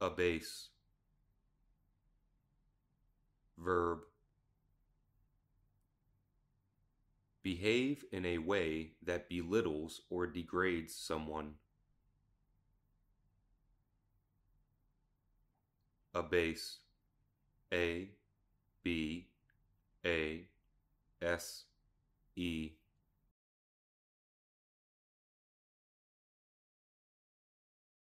a base verb behave in a way that belittles or degrades someone abase a b a s e